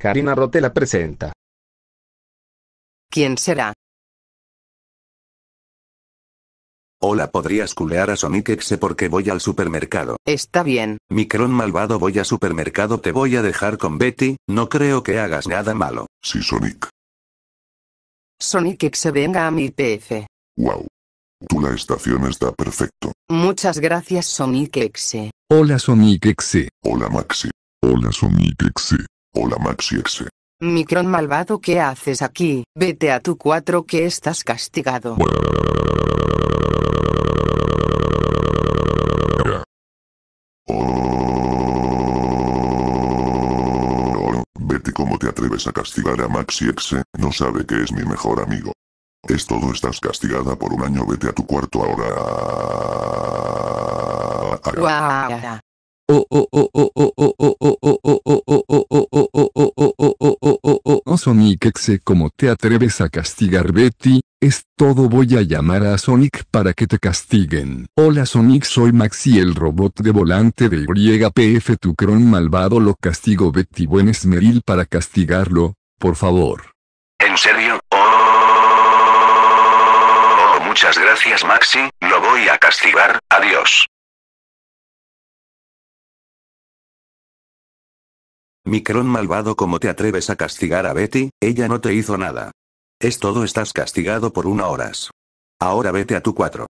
Karina la presenta. ¿Quién será? Hola, ¿podrías culear a Sonic X porque voy al supermercado? Está bien. Micron malvado, voy al supermercado, te voy a dejar con Betty, no creo que hagas nada malo. Sí, Sonic. Sonic X venga a mi PF. Wow. tú la estación está perfecto. Muchas gracias, Sonic X. Hola, Sonic X. Hola, Maxi. Hola, Sonic X. Hola Maxixe. Micron malvado, ¿qué haces aquí? Vete a tu cuatro, que estás castigado. Oh. Vete como te atreves a castigar a Maxixe, no sabe que es mi mejor amigo. Es todo estás castigada por un año, vete a tu cuarto ahora. Oh, oh, oh, oh, oh oh, oh, oh, oh, oh, oh, Sonic Exe, ¿cómo te atreves a castigar Betty? Es todo voy a llamar a Sonic para que te castiguen. Hola Sonic soy Maxi el robot de volante de YPF tu cron malvado lo castigo Betty buen esmeril para castigarlo, por favor. ¿En serio? Oh, muchas gracias Maxi, lo voy a castigar, adiós. Micron malvado, ¿cómo te atreves a castigar a Betty? Ella no te hizo nada. Es todo, estás castigado por una horas. Ahora vete a tu cuatro.